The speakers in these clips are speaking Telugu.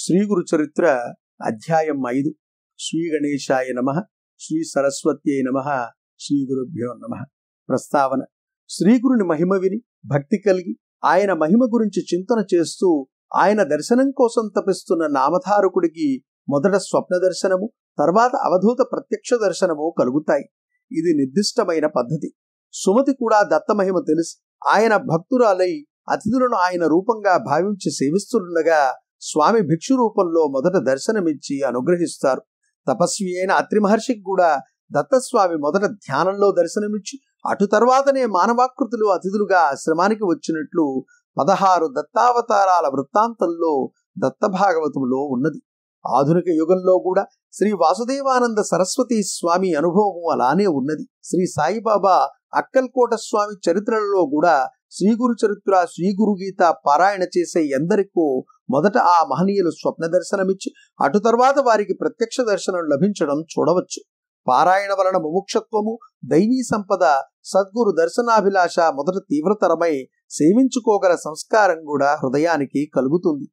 శ్రీ గురు చరిత్ర అధ్యాయం ఐదు శ్రీ గణేశాయ నమ శ్రీ సరస్వతి నమ శ్రీ గురుభ్యో నమ ప్రస్తావన శ్రీగురుని మహిమ విని భక్తి కలిగి ఆయన మహిమ గురించి చింతన చేస్తూ ఆయన దర్శనం కోసం తపిస్తున్న నామధారకుడికి మొదట స్వప్న దర్శనము తర్వాత అవధూత ప్రత్యక్ష దర్శనము కలుగుతాయి ఇది నిర్దిష్టమైన పద్ధతి సుమతి కూడా దత్తమహిమ తెలుసు ఆయన భక్తురాలై అతిథులను ఆయన రూపంగా భావించి సేవిస్తుండగా స్వామి భిక్షు రూపంలో మొదట దర్శనమిచ్చి అనుగ్రహిస్తారు తపస్వి అయిన అత్రి మహర్షికి కూడా దత్తస్వామి మొదట ధ్యానంలో దర్శనమిచ్చి అటు తర్వాతనే మానవాకృతులు అతిథులుగా ఆశ్రమానికి వచ్చినట్లు పదహారు దత్తావతారాల వృత్తాంతంలో దత్త భాగవతంలో ఉన్నది ఆధునిక యుగంలో కూడా శ్రీ వాసుదేవానంద సరస్వతి స్వామి అనుభవము అలానే ఉన్నది శ్రీ సాయిబాబా అక్కల్కోట స్వామి చరిత్రలలో కూడా శ్రీ గురు చరిత్ర శ్రీ గీత పారాయణ చేసే ఎందరికో మొదట ఆ మహనీయులు స్వప్న దర్శనమిచ్చి అటు తర్వాత వారికి ప్రత్యక్ష దర్శనం లభించడం చూడవచ్చు పారాయణ వలన ముముక్షత్వము దైవీ సంపద సద్గురు దర్శనాభిలాష మొదట తీవ్రతరమై సేవించుకోగల సంస్కారం కూడా హృదయానికి కలుగుతుంది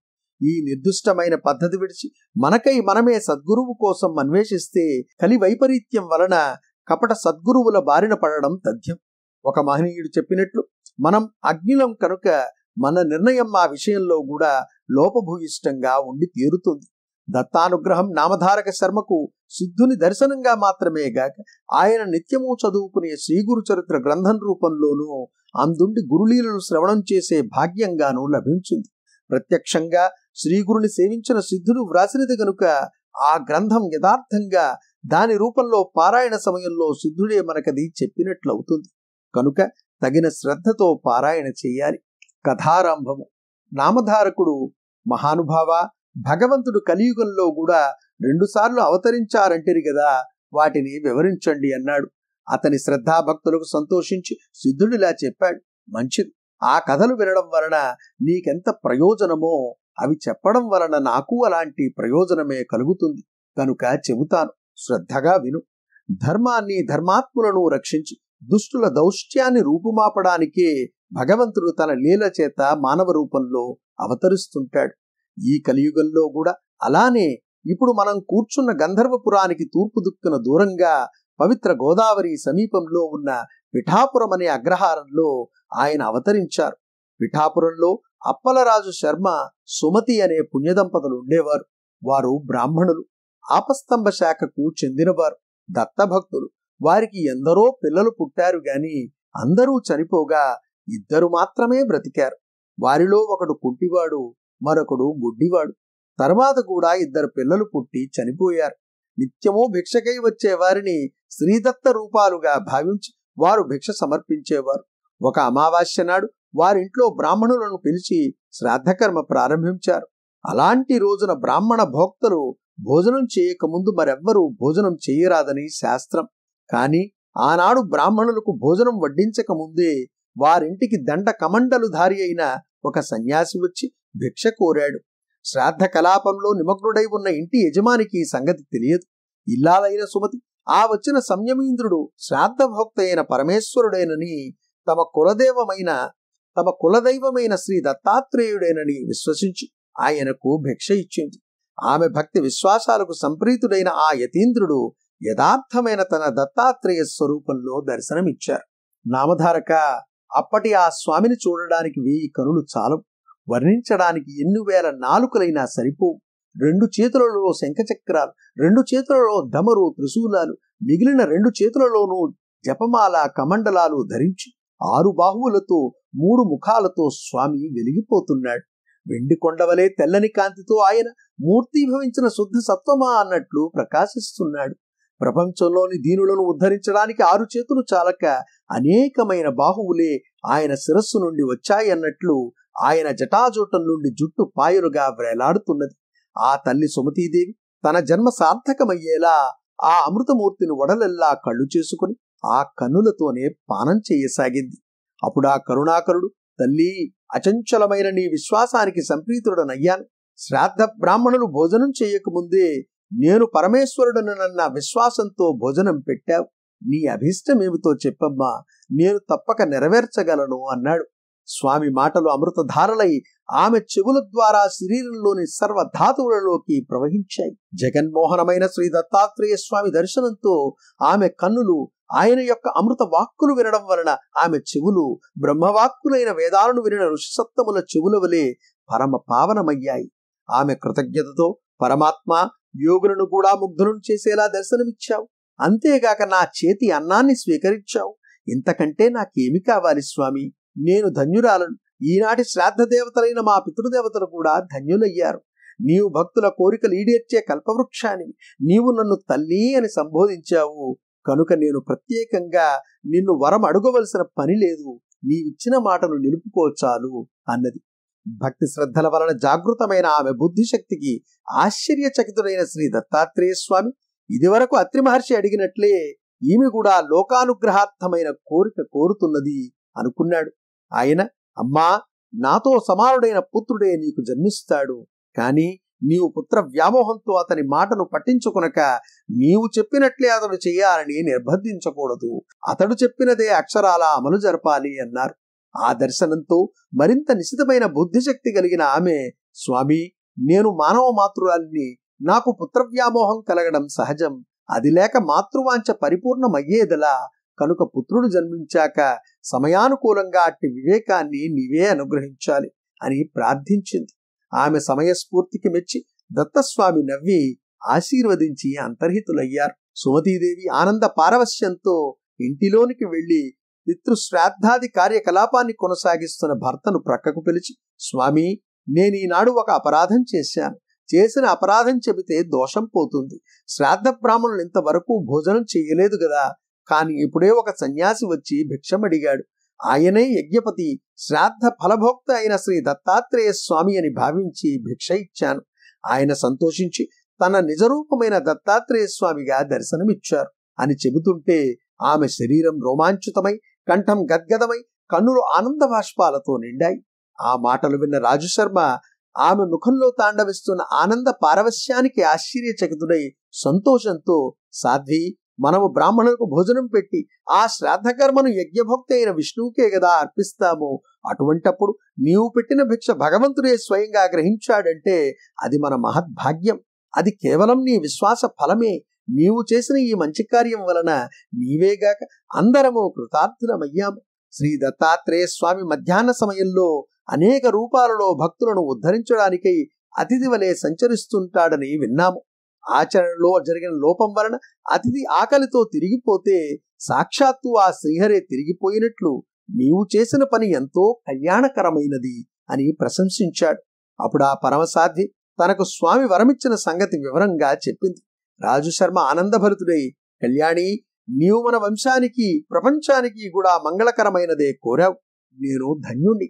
ఈ నిర్దిష్టమైన పద్ధతి విడిచి మనకై మనమే సద్గురువు కోసం అన్వేషిస్తే కలి వైపరీత్యం వలన కపట సద్గురువుల బారిన పడడం తథ్యం ఒక మహనీయుడు చెప్పినట్లు మనం అగ్నిలం కనుక మన నిర్ణయం ఆ విషయంలో కూడా లోపభూయిష్టంగా ఉండి తీరుతుంది దత్తానుగ్రహం నామధారక శర్మకు సిద్ధుని దర్శనంగా మాత్రమే గాక ఆయన నిత్యము చదువుకునే శ్రీగురు చరిత్ర గ్రంథం రూపంలోనూ అందుండి గురులీలను శ్రవణం చేసే భాగ్యంగానూ లభించింది ప్రత్యక్షంగా శ్రీగురుని సేవించిన సిద్ధులు వ్రాసినది గనుక ఆ గ్రంథం యథార్థంగా దాని రూపంలో పారాయణ సమయంలో సిద్ధుడే మనకది చెప్పినట్లవుతుంది కనుక తగిన శ్రద్ధతో పారాయణ చేయాలి కథారంభము నామధారకుడు మహానుభావ భగవంతుడు కలియుగంలో కూడా రెండుసార్లు అవతరించారంటిరి కదా వాటిని వివరించండి అన్నాడు అతని శ్రద్ధాభక్తులకు సంతోషించి సిద్ధుడిలా చెప్పాడు మంచిది ఆ కథలు వినడం వలన నీకెంత ప్రయోజనమో అవి చెప్పడం వలన నాకు అలాంటి ప్రయోజనమే కలుగుతుంది కనుక చెబుతాను శ్రద్ధగా విను ధర్మాన్ని ధర్మాత్ములను రక్షించి దుష్టుల దౌష్ట్యాన్ని రూపుమాపడానికే భగవంతుడు తన లీల చేత మానవ రూపంలో అవతరిస్తుంటాడు ఈ కలియుగంలో కూడా అలానే ఇప్పుడు మనం కూర్చున్న గంధర్వపురానికి తూర్పు దుక్కున దూరంగా పవిత్ర గోదావరి సమీపంలో ఉన్న పిఠాపురం అనే అగ్రహారంలో ఆయన అవతరించారు పిఠాపురంలో అప్పలరాజు శర్మ సుమతి అనే పుణ్యదంపతులు ఉండేవారు వారు బ్రాహ్మణులు ఆపస్తంభ శాఖకు చెందినవారు దత్తభక్తులు వారికి ఎందరో పిల్లలు పుట్టారు గాని అందరూ చనిపోగా ఇద్దరు మాత్రమే బ్రతికారు వారిలో ఒకడు కుంటివాడు మరొకడు గుడ్డివాడు తర్వాత కూడా ఇద్దరు పిల్లలు పుట్టి చనిపోయారు నిత్యము భిక్షకై వచ్చే వారిని శ్రీదత్త రూపాలుగా భావించి వారు భిక్ష సమర్పించేవారు ఒక అమావాస్య నాడు వారింట్లో బ్రాహ్మణులను పిలిచి శ్రాద్ధకర్మ ప్రారంభించారు అలాంటి రోజున బ్రాహ్మణ భోక్తలు భోజనం చేయకముందు మరెవ్వరూ భోజనం చేయరాదని శాస్త్రం కాని ఆనాడు బ్రాహ్మణులకు భోజనం వడ్డించక ముందే వారింటికి దండ కమండలు ధారి అయిన ఒక సన్యాసి వచ్చి భిక్ష కోరాడు శ్రాద్ధ కలాపంలో నిమగ్నుడై ఉన్న ఇంటి యజమానికి ఈ సంగతి తెలియదు ఇల్లాలైన సుమతి ఆ వచ్చిన సంయమీంద్రుడు శ్రాద్ధభోక్త అయిన పరమేశ్వరుడేనని తమ కులదేవమైన తమ కులదైవమైన శ్రీ దత్తాత్రేయుడేనని విశ్వసించి ఆయనకు భిక్ష ఇచ్చింది ఆమె భక్తి విశ్వాసాలకు సంప్రీతుడైన ఆ యతీంద్రుడు యథార్థమైన తన దత్తాత్రేయ స్వరూపంలో దర్శనమిచ్చారు నామధారక అప్పటి ఆ స్వామిని చూడడానికి వెయ్యి కనులు చాలు వర్ణించడానికి ఎన్ని వేల నాలుకలైనా సరిపోవు రెండు చేతులలో శంఖచక్రాలు రెండు చేతులలో ధమరు త్రిశూలాలు మిగిలిన రెండు చేతులలోనూ జపమాల కమండలాలు ధరించి ఆరు బాహువులతో మూడు ముఖాలతో స్వామి వెలిగిపోతున్నాడు వెండి కొండవలే తెల్లని కాంతితో ఆయన మూర్తిభవించిన శుద్ధ సత్వమా అన్నట్లు ప్రకాశిస్తున్నాడు ప్రపంచంలోని దీనులను ఉద్ధరించడానికి ఆరు చేతులు చాలక అనేకమైన బాహువులే ఆయన శిరస్సు నుండి వచ్చాయన్నట్లు ఆయన జటాజోటం నుండి జుట్టు పాయలుగా వేలాడుతున్నది ఆ తల్లి సుమతీదేవి తన జన్మ సార్థకమయ్యేలా ఆ అమృతమూర్తిని వడలెల్లా కళ్ళు చేసుకుని ఆ కన్నులతోనే పానం చేయసాగింది అప్పుడు ఆ కరుణాకరుడు తల్లి అచంచలమైన నీ విశ్వాసానికి సంప్రీతుడనయ్యాను శ్రాద్ధ బ్రాహ్మణులు భోజనం చేయకముందే నేను పరమేశ్వరుడు నన్న విశ్వాసంతో భోజనం పెట్టావు నీ అభీష్టమేమితో చెప్పమ్మా నేను తప్పక నెరవేర్చగలను అన్నాడు స్వామి మాటలు అమృతధారలై ఆమె చెవుల ద్వారా శరీరంలోని సర్వ ధాతువులలోకి ప్రవహించాయి జగన్మోహనమైన శ్రీ దత్తాత్రేయ స్వామి దర్శనంతో ఆమె కన్నులు ఆయన యొక్క అమృత వాక్కులు వినడం వలన ఆమె చెవులు బ్రహ్మవాక్కులైన వేదాలను వినిన ఋషిసత్తముల చెవుల వలె పరమ పావనమయ్యాయి ఆమె కృతజ్ఞతతో పరమాత్మ యోగులను కూడా ముగ్ధులను చేసేలా దర్శనమిచ్చావు అంతేగాక నా చేతి అన్నాన్ని స్వీకరించావు ఇంతకంటే నాకేమి కావాలి స్వామి నేను ధన్యురాలను ఈనాటి శ్రాద్ధ దేవతలైన మా పితృదేవతలు కూడా ధన్యులయ్యారు నీవు భక్తుల కోరికలు ఈడేర్చే కల్పవృక్షాన్ని నీవు నన్ను తల్లి అని సంబోధించావు కనుక నేను ప్రత్యేకంగా నిన్ను వరం అడగవలసిన పని లేదు నీవిచ్చిన మాటను నిలుపుకో చాలు అన్నది భక్తి శ్రద్ధల వలన జాగృతమైన ఆమె బుద్ధిశక్తికి ఆశ్చర్యచకితుడైన శ్రీ దత్తాత్రేయ స్వామి ఇదివరకు అత్రి మహర్షి అడిగినట్లే ఈమె కూడా లోకానుగ్రహార్థమైన కోరిక కోరుతున్నది అనుకున్నాడు ఆయన అమ్మా నాతో సమానుడైన పుత్రుడే నీకు జన్మిస్తాడు కాని నీవు పుత్ర వ్యామోహంతో అతని మాటను పట్టించుకునక నీవు చెప్పినట్లే అతడు చేయాలని నిర్బంధించకూడదు అతడు చెప్పినదే అక్షరాల అమలు జరపాలి అన్నారు ఆ దర్శనంతో మరింత నిశితమైన బుద్ధిశక్తి కలిగిన ఆమె స్వామి నేను మానవ మాతృరాలిని నాకు పుత్రవ్యామోహం కలగడం సహజం అది లేక మాతృవాంఛ పరిపూర్ణమయ్యేదలా కనుక పుత్రుడు జన్మించాక సమయానుకూలంగా అట్టి వివేకాన్ని నీవే అనుగ్రహించాలి అని ప్రార్థించింది ఆమె సమయస్ఫూర్తికి మెచ్చి దత్తస్వామి నవ్వి ఆశీర్వదించి అంతర్హితులయ్యారు సుమతీదేవి ఆనంద పారవశ్యంతో ఇంటిలోనికి వెళ్ళి పితృ శ్రాద్ధాది కార్యకలాపాన్ని కొనసాగిస్తున్న భర్తను ప్రక్కకు పిలిచి స్వామి నేను ఈనాడు ఒక అపరాధం చేశాను చేసిన అపరాధం చెబితే దోషం పోతుంది శ్రాద్ధ బ్రాహ్మణులు ఇంతవరకు భోజనం చేయలేదు కదా కానీ ఇప్పుడే ఒక సన్యాసి వచ్చి భిక్షమడిగాడు ఆయనే యజ్ఞపతి శ్రాద్ధ ఫలభోక్త అయిన శ్రీ దత్తాత్రేయ స్వామి అని భావించి భిక్ష ఇచ్చాను ఆయన సంతోషించి తన నిజరూపమైన దత్తాత్రేయ స్వామిగా దర్శనమిచ్చారు అని చెబుతుంటే ఆమె శరీరం రోమాంచితమై కంఠం గద్గదమై కన్నులు ఆనంద బాష్పాలతో నిండాయి ఆ మాటలు విన్న రాజుశర్మ ఆమె ముఖంలో తాండవిస్తున్న ఆనంద పారవశ్యానికి ఆశ్చర్యచకితుడై సంతోషంతో సాధ్వి మనము బ్రాహ్మణులకు భోజనం పెట్టి ఆ శ్రాద్ధకర్మను యజ్ఞభక్తి అయిన విష్ణువుకే కదా అర్పిస్తాము అటువంటప్పుడు నీవు పెట్టిన భిక్ష భగవంతుడే స్వయంగా గ్రహించాడంటే అది మన మహద్భాగ్యం అది కేవలం నీ విశ్వాస ఫలమే నీవు చేసిన ఈ మంచి కార్యం వలన నీవేగాక అందరము కృతార్థులమయ్యాము శ్రీ దత్తాత్రేయ స్వామి మధ్యాహ్న సమయంలో అనేక రూపాలలో భక్తులను ఉద్ధరించడానికై అతిథి వలె సంచరిస్తుంటాడని విన్నాము ఆచరణలో జరిగిన లోపం వలన అతిథి ఆకలితో తిరిగిపోతే సాక్షాత్తు ఆ శ్రీహరే తిరిగిపోయినట్లు నీవు చేసిన పని ఎంతో కళ్యాణకరమైనది అని ప్రశంసించాడు అప్పుడు ఆ పరమసాధ్వి తనకు స్వామి వరమిచ్చిన సంగతి వివరంగా చెప్పింది రాజు శర్మ ఆనందభరితుడై కళ్యాణి నీవు మన వంశానికి ప్రపంచానికి కూడా మంగళకరమైనదే కోరావు నేను ధన్యుణ్ణి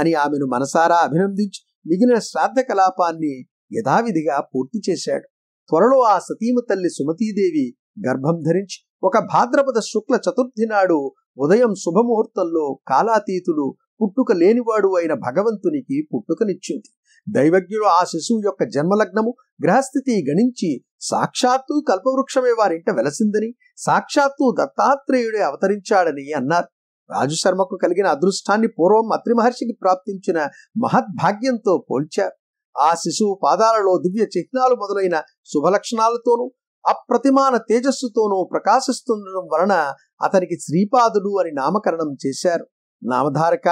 అని ఆమెను మనసారా అభినందించి మిగిలిన శ్రాద్ధ కలాపాన్ని యథావిధిగా పూర్తి చేశాడు త్వరలో ఆ సతీమ తల్లి సుమతీదేవి గర్భం ధరించి ఒక భాద్రపద శుక్ల చతుర్థి నాడు ఉదయం శుభముహూర్తంలో కాలాతీతులు పుట్టుక లేనివాడు అయిన భగవంతునికి పుట్టుకనిచ్చింది దైవజ్ఞులు ఆ శిశువు యొక్క జన్మలగ్నము గ్రహస్థితి గణించి సాక్షాత్తు కల్పవృక్షమే వారింట వెలసిందని సాక్షాత్తు దత్తాత్రేయుడే అవతరించాడని అన్నారు రాజుశర్మకు కలిగిన అదృష్టాన్ని పూర్వం అత్రి మహర్షికి ప్రాప్తించిన మహద్భాగ్యంతో పోల్చారు ఆ శిశువు పాదాలలో దివ్య చిహ్నాలు మొదలైన శుభలక్షణాలతోనూ అప్రతిమాన తేజస్సుతోనూ ప్రకాశిస్తుండడం వలన అతనికి శ్రీపాదుడు అని నామకరణం చేశారు నామధారక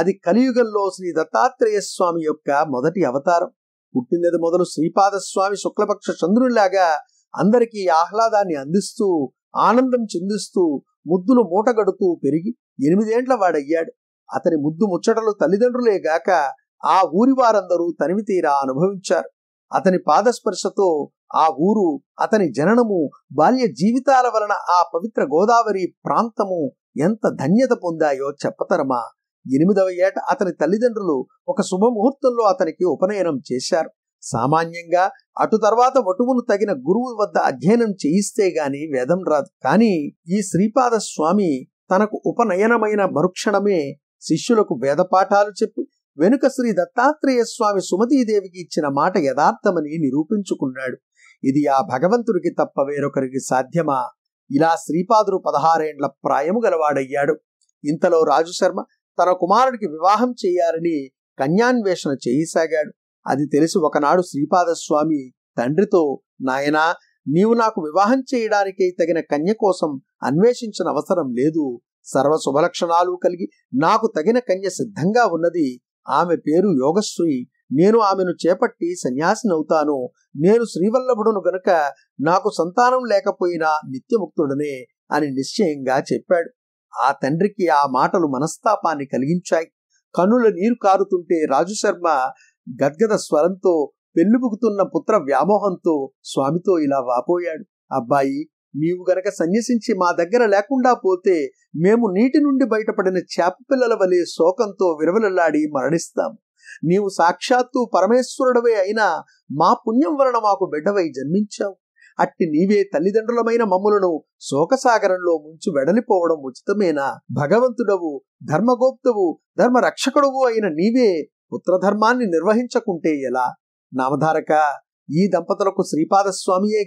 అది కలియుగంలో శ్రీ దత్తాత్రేయ స్వామి యొక్క మొదటి అవతారం పుట్టినది మొదలు శ్రీపాదస్వామి శుక్లపక్ష చంద్రునిలాగా అందరికీ ఆహ్లాదాన్ని అందిస్తూ ఆనందం చెందిస్తూ ముద్దులు మూటగడుతూ పెరిగి ఎనిమిదేండ్ల వాడయ్యాడు అతని ముద్దు ముచ్చటలు తల్లిదండ్రులే గాక ఆ ఊరి వారందరూ తనివి తీరా అనుభవించారు అతని పాదస్పర్శతో ఆ ఊరు అతని జననము బాల్య జీవితాల వలన ఆ పవిత్ర గోదావరి ప్రాంతము ఎంత ధన్యత పొందాయో చెప్పతరమా ఎనిమిదవ ఏట అతని తల్లిదండ్రులు ఒక శుభముహూర్తంలో అతనికి ఉపనయనం చేశారు సామాన్యంగా అటు తర్వాత వటువును తగిన గురువు వద్ద అధ్యయనం చేయిస్తే గాని వేదం రాదు కానీ ఈ శ్రీపాద స్వామి తనకు ఉపనయనమైన మరుక్షణమే శిష్యులకు వేదపాఠాలు చెప్పి వెనుక శ్రీ దత్తాత్రేయ స్వామి సుమతీదేవికి ఇచ్చిన మాట యథార్థమని నిరూపించుకున్నాడు ఇది ఆ భగవంతుడికి తప్ప వేరొకరికి సాధ్యమా ఇలా శ్రీపాదుడు పదహారేండ్ల ప్రాయము గలవాడయ్యాడు ఇంతలో రాజుశర్మ తన కుమారుడికి వివాహం చేయాలని కన్యాన్వేషణ చేయసాగాడు అది తెలిసి ఒకనాడు శ్రీపాదస్వామి తండ్రితో నాయనా నీవు నాకు వివాహం చేయడానికి తగిన కన్య కోసం అన్వేషించిన అవసరం లేదు సర్వ శుభలక్షణాలు కలిగి నాకు తగిన కన్య సిద్ధంగా ఉన్నది ఆమె పేరు యోగశ్రీ నేను ఆమెను చేపట్టి సన్యాసినవుతాను నేను శ్రీవల్లభుడును గనుక నాకు సంతానం లేకపోయినా నిత్యముక్తుడనే అని నిశ్చయంగా చెప్పాడు ఆ తండ్రికి ఆ మాటలు మనస్తాపాన్ని కలిగించాయి కనుల నీరు కారుతుంటే రాజుశర్మ గద్గద స్వరంతో పెళ్ళుబుకుతున్న పుత్ర వ్యామోహంతో స్వామితో ఇలా వాపోయాడు అబ్బాయి నీవు గనక సన్యసించి మా దగ్గర లేకుండా పోతే మేము నీటి నుండి బయటపడిన చేప పిల్లల వలె శోకంతో విరవలలాడి మరణిస్తాం నీవు సాక్షాత్తు పరమేశ్వరుడవే అయినా మా పుణ్యం వలన మాకు బిడ్డవై జన్మించావు అట్టి నీవే తల్లిదండ్రులమైన మమ్ములను శోకసాగరంలో ముంచి వెడలిపోవడం ఉచితమేనా భగవంతుడవు ధర్మగోప్తవు ధర్మరక్షకుడవు అయిన నీవే పుత్రధర్మాన్ని నిర్వహించకుంటే ఎలా నామధారక ఈ దంపతులకు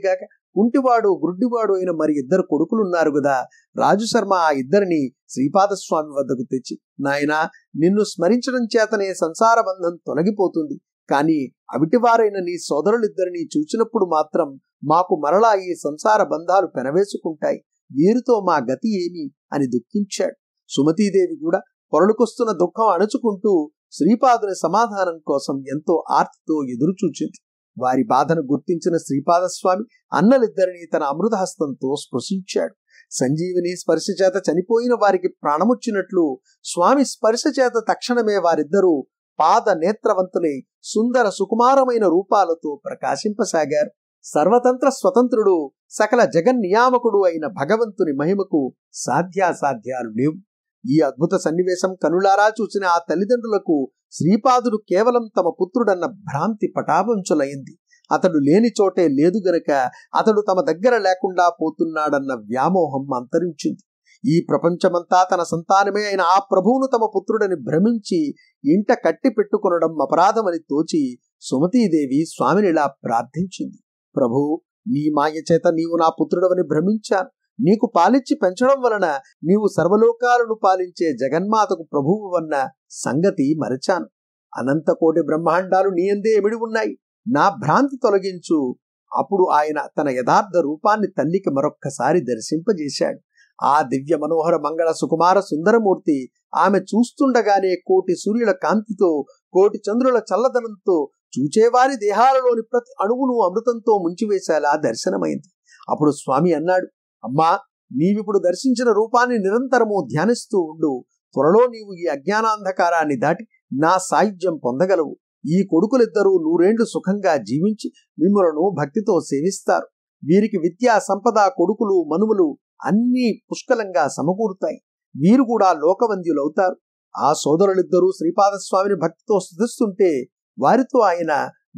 గాక కుంటివాడు గుడ్డివాడు అయిన మరి ఇద్దరు కొడుకులున్నారు గదా రాజు శర్మ ఆ ఇద్దరిని శ్రీపాదస్వామి వద్దకు తెచ్చి నాయనా నిన్ను స్మరించడం చేతనే సంసార బంధం తొలగిపోతుంది కానీ అవిటివారైన నీ సోదరులిద్దరిని చూచినప్పుడు మాత్రం మాకు మరలా ఈ సంసార బంధాలు పెనవేసుకుంటాయి వీరితో మా గతి ఏమి అని దుఃఖించాడు సుమతీదేవి కూడా పొరలుకొస్తున్న దుఃఖం అణుచుకుంటూ శ్రీపాదుని సమాధానం కోసం ఎంతో ఆర్తితో ఎదురుచూచింది వారి బాధను గుర్తించిన శ్రీపాదస్వామి అన్నలిద్దరినీ తన అమృతహస్తంతో స్పృశించాడు సంజీవిని స్పర్శ చేత చనిపోయిన వారికి ప్రాణముచ్చినట్లు స్వామి స్పర్శ చేత తక్షణమే వారిద్దరూ పాద నేత్రవంతులై సుందర సుకుమారమైన రూపాలతో ప్రకాశింపసాగారు సర్వతంత్ర స్వతంత్రుడు సకల జగన్నియామకుడు అయిన భగవంతుని మహిమకు సాధ్యాసాధ్యాలు లేవు ఈ అద్భుత సన్నివేశం కనులారా చూసిన ఆ తల్లిదండ్రులకు శ్రీపాదుడు కేవలం తమ పుత్రుడన్న భ్రాంతి పటాపంచులైంది అతడు లేని చోటే లేదు గనక అతడు తమ దగ్గర లేకుండా పోతున్నాడన్న వ్యామోహం అంతరించింది ఈ ప్రపంచమంతా తన సంతానమే అయిన ఆ ప్రభువును తమ పుత్రుడని భ్రమించి ఇంట కట్టి పెట్టుకొనడం అపరాధమని తోచి సుమతీదేవి స్వామినిలా ప్రార్థించింది ప్రభు నీ మాయ చేత నీవు నా పుత్రుడవని భ్రమించాను నీకు పాలించి పెంచడం వలన నీవు సర్వలోకాలను పాలించే జగన్మాతకు ప్రభువు అన్న సంగతి మరచాను అనంతకోటి బ్రహ్మాండాలు నీ అందే ఎమిడి ఉన్నాయి నా భ్రాంతి తొలగించు అప్పుడు ఆయన తన యథార్థ రూపాన్ని తల్లికి మరొక్కసారి దర్శింపజేశాడు ఆ దివ్య మనోహర మంగళ సుకుమార సుందరమూర్తి ఆమె చూస్తుండగానే కోటి సూర్యుల కాంతితో కోటి చంద్రుల చల్లదనంతో చూచేవారి దేహాలలోని ప్రతి అణువును అమృతంతో ముంచివేసేలా దర్శనమైంది అప్పుడు స్వామి అన్నాడు అమ్మా నీవిప్పుడు దర్శించిన రూపాన్ని నిరంతరము ధ్యానిస్తూ ఉండు త్వరలో నీవు ఈ అజ్ఞానాంధకారాన్ని దాటి నా సాయుధ్యం పొందగలవు ఈ కొడుకులిద్దరూ నూరేండ్లు సుఖంగా జీవించి మిమ్మలను భక్తితో సేవిస్తారు వీరికి విద్యా సంపద కొడుకులు మనుములు అన్నీ పుష్కలంగా సమకూరుతాయి వీరు కూడా లోకవంద్యులవుతారు ఆ సోదరులిద్దరూ శ్రీపాదస్వామిని భక్తితో స్థుతిస్తుంటే వారితో ఆయన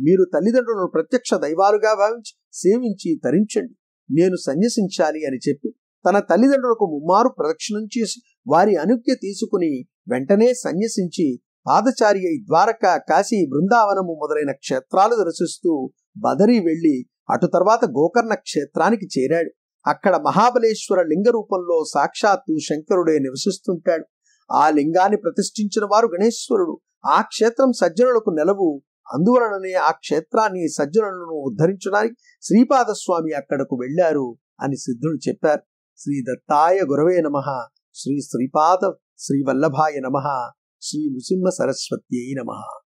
మీరు తల్లిదండ్రులను ప్రత్యక్ష దైవాలుగా భావించి సేవించి తరించండి నేను సన్యసించాలి అని చెప్పి తన తల్లిదండ్రులకు ముమ్మారు ప్రదక్షిణం చేసి వారి అనుజ్ఞ తీసుకుని వెంటనే సన్యసించి పాదచార్య ద్వారక కాశీ బృందావనము మొదలైన క్షేత్రాలు దర్శిస్తూ బదరి వెళ్ళి అటు తర్వాత గోకర్ణ క్షేత్రానికి చేరాడు అక్కడ మహాబలేశ్వర లింగ రూపంలో సాక్షాత్తు శంకరుడే నివసిస్తుంటాడు ఆ లింగాన్ని ప్రతిష్ఠించిన వారు గణేశ్వరుడు ఆ క్షేత్రం సజ్జనులకు నెలవు అందువలననే ఆ క్షేత్రాన్ని సజ్జనులను ఉద్ధరించడానికి శ్రీపాదస్వామి అక్కడకు వెళ్ళారు అని సిద్ధుడు చెప్పారు శ్రీ దత్తాయ గురవే నమ శ్రీ శ్రీపాద శ్రీ వల్లభాయ నమ శ్రీ నృసింహ సరస్వత్యై నమ